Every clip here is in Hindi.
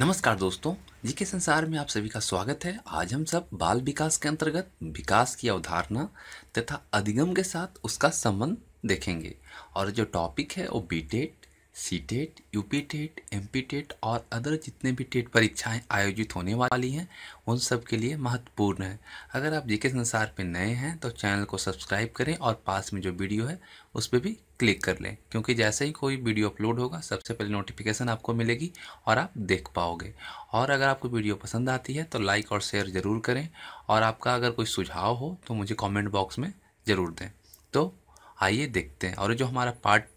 नमस्कार दोस्तों जी के संसार में आप सभी का स्वागत है आज हम सब बाल विकास के अंतर्गत विकास की अवधारणा तथा अधिगम के साथ उसका संबंध देखेंगे और जो टॉपिक है वो B TET C TET U P TET M P TET और अदर जितने भी टेट परीक्षाएं आयोजित होने वाली हैं उन सब के लिए महत्वपूर्ण है अगर आप जी के संसार पर नए हैं तो चैनल को सब्सक्राइब करें और पास में जो वीडियो है उस पर भी क्लिक कर लें क्योंकि जैसे ही कोई वीडियो अपलोड होगा सबसे पहले नोटिफिकेशन आपको मिलेगी और आप देख पाओगे और अगर आपको वीडियो पसंद आती है तो लाइक और शेयर ज़रूर करें और आपका अगर कोई सुझाव हो तो मुझे कमेंट बॉक्स में ज़रूर दें तो आइए देखते हैं और जो हमारा पार्ट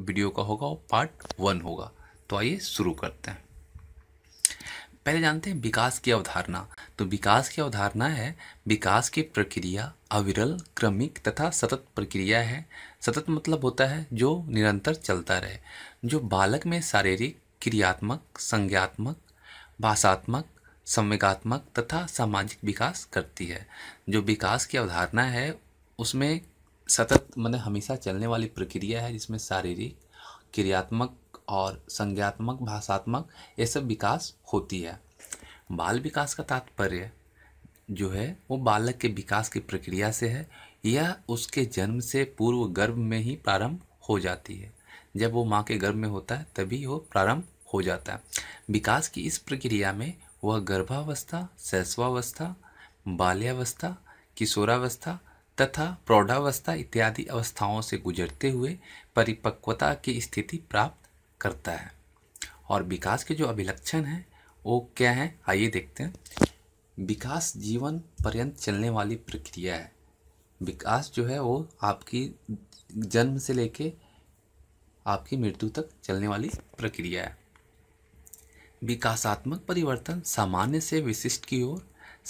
वीडियो का होगा वो पार्ट वन होगा तो आइए शुरू करते हैं पहले जानते हैं विकास की अवधारणा तो विकास की अवधारणा है विकास की प्रक्रिया अविरल क्रमिक तथा सतत प्रक्रिया है सतत मतलब होता है जो निरंतर चलता रहे जो बालक में शारीरिक क्रियात्मक संज्ञात्मक भाषात्मक संवेगात्मक तथा सामाजिक विकास करती है जो विकास की अवधारणा है उसमें सतत मतलब हमेशा चलने वाली प्रक्रिया है जिसमें शारीरिक क्रियात्मक और संज्ञात्मक भाषात्मक ये सब विकास होती है बाल विकास का तात्पर्य जो है वो बालक के विकास की प्रक्रिया से है यह उसके जन्म से पूर्व गर्भ में ही प्रारंभ हो जाती है जब वो माँ के गर्भ में होता है तभी वो प्रारंभ हो जाता है विकास की इस प्रक्रिया में वह गर्भावस्था शैशवावस्था बाल्यावस्था किशोरावस्था तथा प्रौढ़ावस्था इत्यादि अवस्थाओं से गुजरते हुए परिपक्वता की स्थिति प्राप्त करता है और विकास के जो अभिलक्षण हैं वो क्या हैं आइए देखते हैं विकास जीवन पर्यंत चलने वाली प्रक्रिया है विकास जो है वो आपकी जन्म से लेके आपकी मृत्यु तक चलने वाली प्रक्रिया है विकासात्मक परिवर्तन सामान्य से विशिष्ट की ओर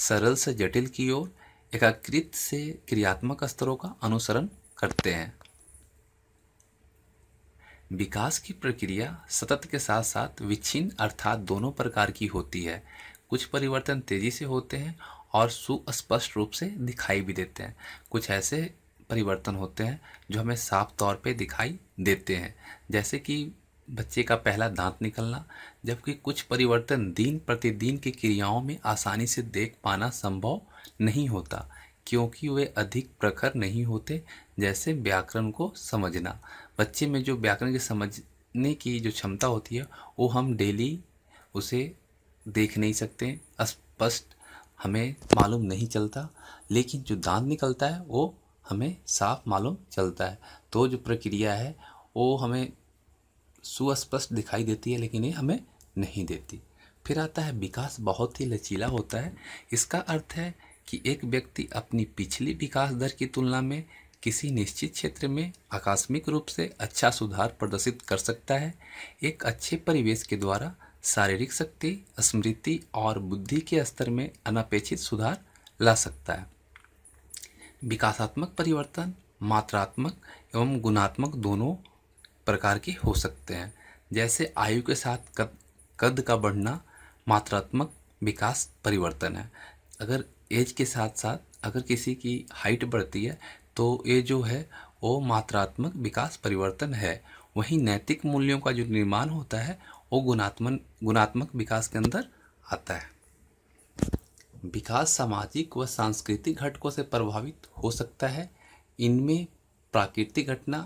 सरल से जटिल की ओर एकाकृत से क्रियात्मक स्तरों का अनुसरण करते हैं विकास की प्रक्रिया सतत के साथ साथ विच्छिन्न अर्थात दोनों प्रकार की होती है कुछ परिवर्तन तेजी से होते हैं और सुस्पष्ट रूप से दिखाई भी देते हैं कुछ ऐसे परिवर्तन होते हैं जो हमें साफ तौर पे दिखाई देते हैं जैसे कि बच्चे का पहला दांत निकलना जबकि कुछ परिवर्तन दिन प्रतिदिन की क्रियाओं में आसानी से देख पाना संभव नहीं होता क्योंकि वे अधिक प्रखर नहीं होते जैसे व्याकरण को समझना बच्चे में जो व्याकरण की समझने की जो क्षमता होती है वो हम डेली उसे देख नहीं सकते स्पष्ट हमें मालूम नहीं चलता लेकिन जो दांत निकलता है वो हमें साफ मालूम चलता है तो जो प्रक्रिया है वो हमें सुस्पष्ट दिखाई देती है लेकिन ये हमें नहीं देती फिर आता है विकास बहुत ही लचीला होता है इसका अर्थ है कि एक व्यक्ति अपनी पिछली विकास दर की तुलना में किसी निश्चित क्षेत्र में आकस्मिक रूप से अच्छा सुधार प्रदर्शित कर सकता है एक अच्छे परिवेश के द्वारा शारीरिक शक्ति स्मृति और बुद्धि के स्तर में अनपेक्षित सुधार ला सकता है विकासात्मक परिवर्तन मात्रात्मक एवं गुणात्मक दोनों प्रकार के हो सकते हैं जैसे आयु के साथ कद कद का बढ़ना मात्रात्मक विकास परिवर्तन है अगर एज के साथ साथ अगर किसी की हाइट बढ़ती है तो ये जो है वो मात्रात्मक विकास परिवर्तन है वहीं नैतिक मूल्यों का जो निर्माण होता है वो गुणात्मक गुणात्मक विकास के अंदर आता है विकास सामाजिक व सांस्कृतिक घटकों से प्रभावित हो सकता है इनमें प्राकृतिक घटना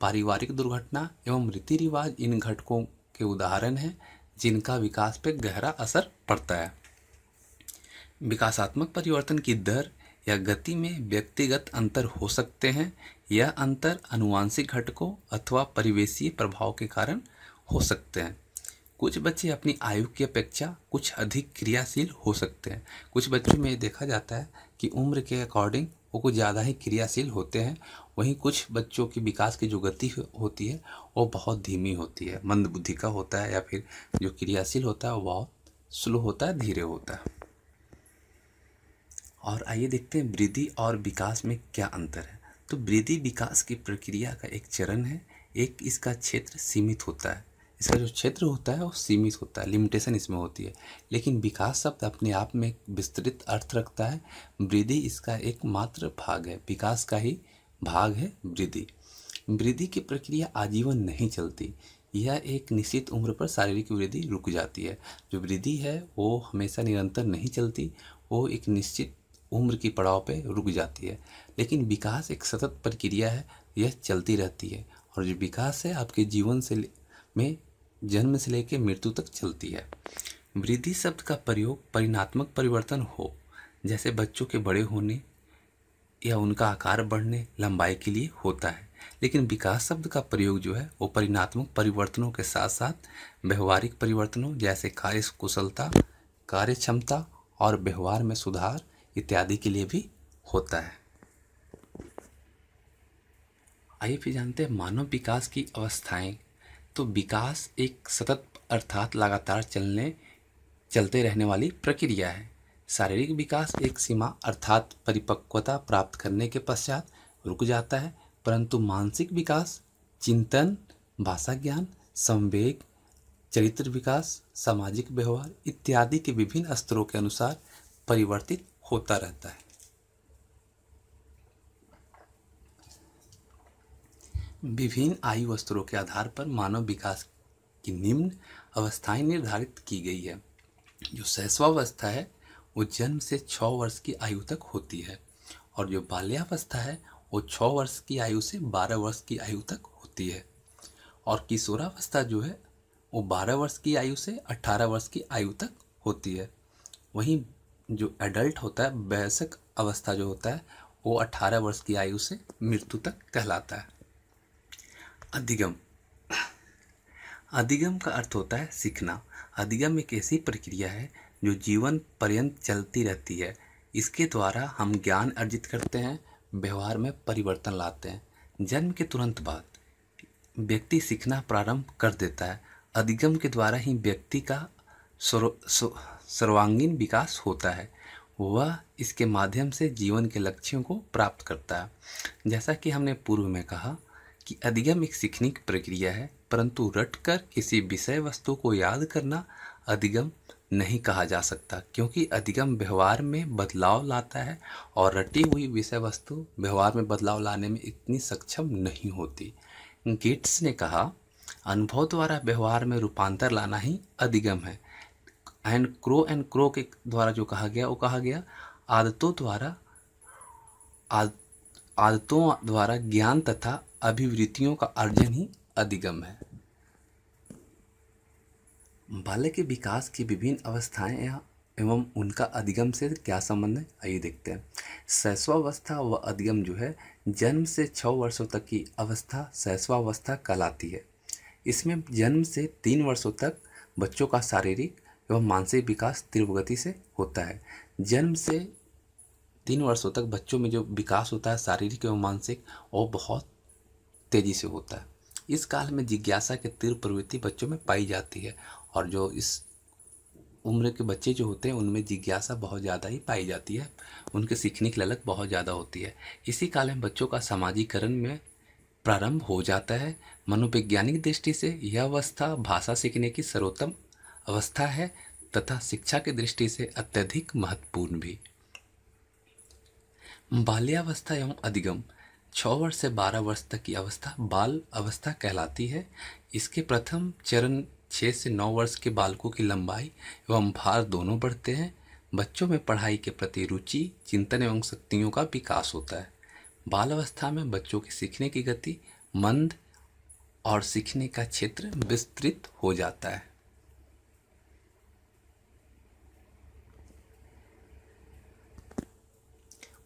पारिवारिक दुर्घटना एवं रीति रिवाज इन घटकों के उदाहरण हैं जिनका विकास पर गहरा असर पड़ता है विकासात्मक परिवर्तन की दर या गति में व्यक्तिगत अंतर हो सकते हैं यह अंतर अनुवांशिक घटकों अथवा परिवेशीय प्रभाव के कारण हो सकते हैं कुछ बच्चे अपनी आयु की अपेक्षा कुछ अधिक क्रियाशील हो सकते हैं कुछ बच्चों में देखा जाता है कि उम्र के अकॉर्डिंग वो कुछ ज़्यादा ही क्रियाशील होते हैं वहीं कुछ बच्चों की विकास की जो गति होती है वो बहुत धीमी होती है मंदबुद्धि का होता है या फिर जो क्रियाशील होता है वो बहुत स्लो होता है धीरे होता है और आइए देखते हैं वृद्धि और विकास में क्या अंतर है तो वृद्धि विकास की प्रक्रिया का एक चरण है एक इसका क्षेत्र सीमित होता है इसका जो क्षेत्र होता है वो सीमित होता है लिमिटेशन इसमें होती है लेकिन विकास शब्द अपने आप में विस्तृत अर्थ रखता है वृद्धि इसका एक मात्र भाग है विकास का ही भाग है वृद्धि वृद्धि की प्रक्रिया आजीवन नहीं चलती यह एक निश्चित उम्र पर शारीरिक वृद्धि रुक जाती है जो वृद्धि है वो हमेशा निरंतर नहीं चलती वो एक निश्चित उम्र की पड़ाव पे रुक जाती है लेकिन विकास एक सतत प्रक्रिया है यह चलती रहती है और जो विकास है आपके जीवन से में जन्म से लेकर मृत्यु तक चलती है वृद्धि शब्द का प्रयोग परिणात्मक परिवर्तन हो जैसे बच्चों के बड़े होने या उनका आकार बढ़ने लंबाई के लिए होता है लेकिन विकास शब्द का प्रयोग जो है वो परिणात्मक परिवर्तनों के साथ साथ व्यवहारिक परिवर्तनों जैसे कार्य कुशलता कार्य क्षमता और व्यवहार में सुधार इत्यादि के लिए भी होता है आइए फिर जानते हैं मानव विकास की अवस्थाएं तो विकास एक सतत अर्थात लगातार चलने चलते रहने वाली प्रक्रिया है शारीरिक विकास एक सीमा अर्थात परिपक्वता प्राप्त करने के पश्चात रुक जाता है परंतु मानसिक विकास चिंतन भाषा ज्ञान संवेग चरित्र विकास सामाजिक व्यवहार इत्यादि के विभिन्न स्तरों के अनुसार परिवर्तित होता रहता है विभिन्न आयु वस्त्रों के आधार पर मानव विकास की निम्न अवस्थाएं निर्धारित की गई है जो शैशवावस्था है वो जन्म से छ वर्ष की आयु तक होती है और जो बाल्यावस्था है वो छः वर्ष की आयु से बारह वर्ष की आयु तक होती है और किशोरावस्था जो है वो बारह वर्ष की आयु से अठारह वर्ष की आयु तक होती है वहीं जो एडल्ट होता है वयस्क अवस्था जो होता है वो 18 वर्ष की आयु से मृत्यु तक कहलाता है अधिगम अधिगम का अर्थ होता है सीखना अधिगम एक ऐसी प्रक्रिया है जो जीवन पर्यंत चलती रहती है इसके द्वारा हम ज्ञान अर्जित करते हैं व्यवहार में परिवर्तन लाते हैं जन्म के तुरंत बाद व्यक्ति सीखना प्रारंभ कर देता है अधिगम के द्वारा ही व्यक्ति का स्वरो सर्वांगीण विकास होता है वह इसके माध्यम से जीवन के लक्ष्यों को प्राप्त करता है जैसा कि हमने पूर्व में कहा कि अधिगम एक सीखने की प्रक्रिया है परंतु रटकर किसी विषय वस्तु को याद करना अधिगम नहीं कहा जा सकता क्योंकि अधिगम व्यवहार में बदलाव लाता है और रटी हुई विषय वस्तु व्यवहार में बदलाव लाने में इतनी सक्षम नहीं होती गेट्स ने कहा अनुभव द्वारा व्यवहार में रूपांतर लाना ही अधिगम है एंड क्रो एंड क्रो के द्वारा जो कहा गया वो कहा गया आदतों द्वारा आद, आदतों द्वारा ज्ञान तथा अभिवृत्तियों का अर्जन ही अधिगम है बालक के विकास की विभिन्न अवस्थाएं या एवं उनका अधिगम से क्या संबंध है आइए देखते हैं सहसवावस्था व अधिगम जो है जन्म से छः वर्षों तक की अवस्था सहसवावस्था कहलाती है इसमें जन्म से तीन वर्षों तक बच्चों का शारीरिक एवं मानसिक विकास तीव्र गति से होता है जन्म से तीन वर्षों तक बच्चों में जो विकास होता है शारीरिक एवं मानसिक वो बहुत तेज़ी से होता है इस काल में जिज्ञासा के तीव्र प्रवृत्ति बच्चों में पाई जाती है और जो इस उम्र के बच्चे जो होते हैं उनमें जिज्ञासा बहुत ज़्यादा ही पाई जाती है उनके सीखने की ललक बहुत ज़्यादा होती है इसी काल में बच्चों का सामाजिकरण में प्रारंभ हो जाता है मनोवैज्ञानिक दृष्टि से यह अवस्था भाषा सीखने की सर्वोत्तम अवस्था है तथा शिक्षा की दृष्टि से अत्यधिक महत्वपूर्ण भी बाल्यावस्था एवं अधिगम छः वर्ष से बारह वर्ष तक की अवस्था बाल अवस्था कहलाती है इसके प्रथम चरण छः से नौ वर्ष के बालकों की लंबाई एवं भार दोनों बढ़ते हैं बच्चों में पढ़ाई के प्रति रुचि चिंतन एवं शक्तियों का विकास होता है बाल अवस्था में बच्चों की सीखने की गति मंद और सीखने का क्षेत्र विस्तृत हो जाता है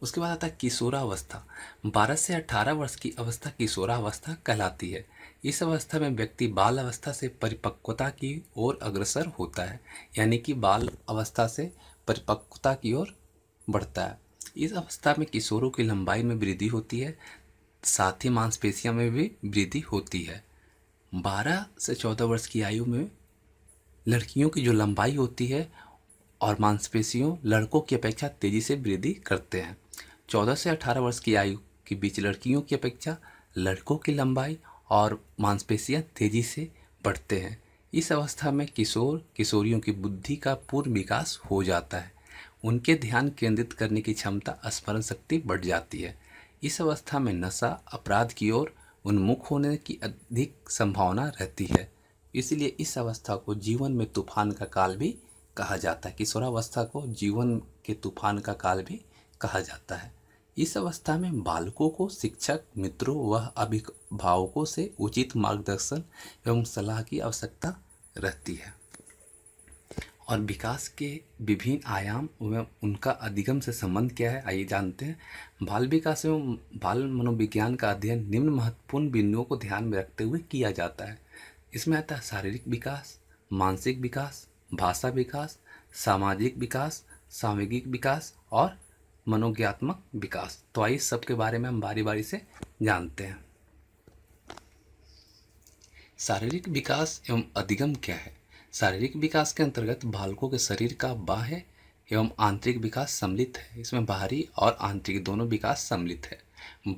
उसके बाद आता है किशोरावस्था 12 से 18 वर्ष की अवस्था किशोरावस्था कहलाती है इस अवस्था में व्यक्ति बाल अवस्था से परिपक्वता की ओर अग्रसर होता है यानी कि बाल अवस्था से परिपक्वता की ओर बढ़ता है इस अवस्था में किशोरों की लंबाई में वृद्धि होती है साथ ही मांसपेशियों में भी वृद्धि होती है 12 से 14 वर्ष की आयु में लड़कियों की जो लंबाई होती है और मांसपेशियों लड़कों की अपेक्षा तेज़ी से वृद्धि करते हैं 14 से 18 वर्ष की आयु के बीच लड़कियों की अपेक्षा लड़कों की लंबाई और मांसपेशियां तेजी से बढ़ते हैं इस अवस्था में किशोर किशोरियों की बुद्धि का पूर्ण विकास हो जाता है उनके ध्यान केंद्रित करने की क्षमता स्मरण शक्ति बढ़ जाती है इस अवस्था में नशा अपराध की ओर उन्मुख होने की अधिक संभावना रहती है इसलिए इस अवस्था को जीवन में तूफान का काल भी कहा जाता है किशोरावस्था को जीवन के तूफान का काल भी कहा जाता है इस अवस्था में बालकों को शिक्षक मित्रों व अभिभावकों से उचित मार्गदर्शन एवं सलाह की आवश्यकता रहती है और विकास के विभिन्न आयाम एवं उनका अधिगम से संबंध क्या है आइए जानते हैं बाल विकास एवं बाल मनोविज्ञान का अध्ययन निम्न महत्वपूर्ण बिंदुओं को ध्यान में रखते हुए किया जाता है इसमें आता है शारीरिक विकास मानसिक विकास भाषा विकास सामाजिक विकास सामूहिक विकास और मनोज्ञात्मक विकास तो आइए सब के बारे में हम बारी बारी से जानते हैं शारीरिक विकास एवं अधिगम क्या है शारीरिक विकास के अंतर्गत बालकों के शरीर का बाह्य एवं आंतरिक विकास सम्मिलित है इसमें बाहरी और आंतरिक दोनों विकास सम्मिलित है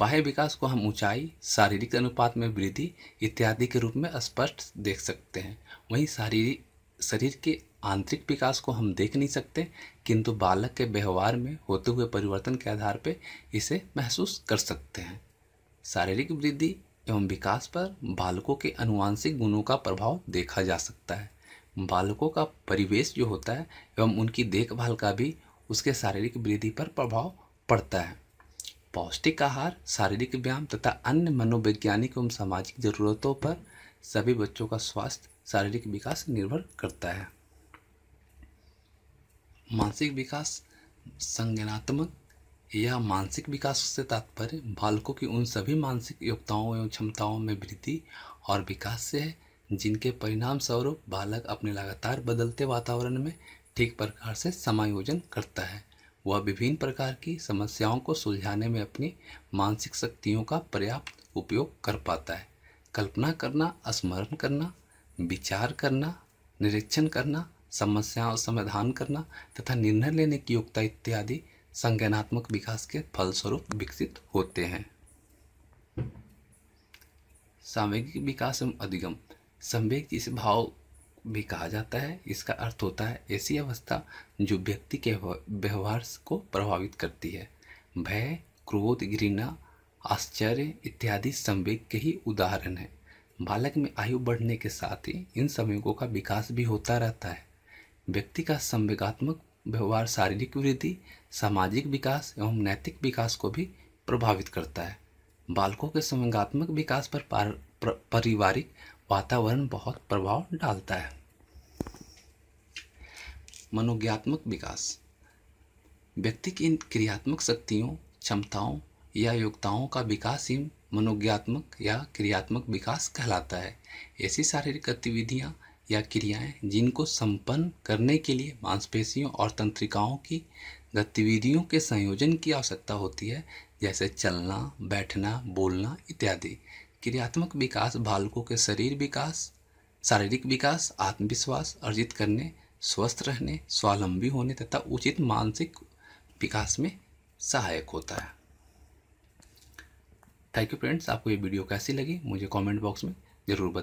बाह्य विकास को हम ऊंचाई शारीरिक अनुपात में वृद्धि इत्यादि के रूप में स्पष्ट देख सकते हैं वहीं शारीरिक शरीर के आंतरिक विकास को हम देख नहीं सकते किंतु बालक के व्यवहार में होते हुए परिवर्तन के आधार पर इसे महसूस कर सकते हैं शारीरिक वृद्धि एवं विकास पर बालकों के अनुवांशिक गुणों का प्रभाव देखा जा सकता है बालकों का परिवेश जो होता है एवं उनकी देखभाल का भी उसके शारीरिक वृद्धि पर प्रभाव पड़ता है पौष्टिक आहार शारीरिक व्यायाम तथा अन्य मनोवैज्ञानिक एवं सामाजिक जरूरतों पर सभी बच्चों का स्वास्थ्य शारीरिक विकास निर्भर करता है मानसिक विकास संज्ञानात्मक या मानसिक विकास से तात्पर्य बालकों की उन सभी मानसिक योग्यताओं एवं क्षमताओं में वृद्धि और विकास से है जिनके परिणाम स्वरूप बालक अपने लगातार बदलते वातावरण में ठीक प्रकार से समायोजन करता है वह विभिन्न प्रकार की समस्याओं को सुलझाने में अपनी मानसिक शक्तियों का पर्याप्त उपयोग कर पाता है कल्पना करना स्मरण करना विचार करना निरीक्षण करना समस्याओं समाधान करना तथा निर्णय लेने की योग्यता इत्यादि संज्ञानात्मक विकास के फलस्वरूप विकसित होते हैं सामयिक विकास एवं अधिगम संवेग इस भाव भी कहा जाता है इसका अर्थ होता है ऐसी अवस्था जो व्यक्ति के व्यवहार को प्रभावित करती है भय क्रोध घृणा आश्चर्य इत्यादि संवेग के ही उदाहरण हैं बालक में आयु बढ़ने के साथ ही इन संयोगों का विकास भी होता रहता है व्यक्ति का संवेगात्मक व्यवहार शारीरिक वृद्धि सामाजिक विकास एवं नैतिक विकास को भी प्रभावित करता है बालकों के संवेगात्मक विकास पर, पर पारिवारिक वातावरण बहुत प्रभाव डालता है मनोज्ञात्मक विकास व्यक्ति की इन क्रियात्मक शक्तियों क्षमताओं या योग्यताओं का विकास ही मनोज्ञात्मक या क्रियात्मक विकास कहलाता है ऐसी शारीरिक गतिविधियाँ या क्रियाएं जिनको संपन्न करने के लिए मांसपेशियों और तंत्रिकाओं की गतिविधियों के संयोजन की आवश्यकता होती है जैसे चलना बैठना बोलना इत्यादि क्रियात्मक विकास बालकों के शरीर विकास शारीरिक विकास आत्मविश्वास अर्जित करने स्वस्थ रहने स्वावलंबी होने तथा उचित मानसिक विकास में सहायक होता है थैंक यू फ्रेंड्स आपको ये वीडियो कैसी लगी मुझे कमेंट बॉक्स में ज़रूर बताएं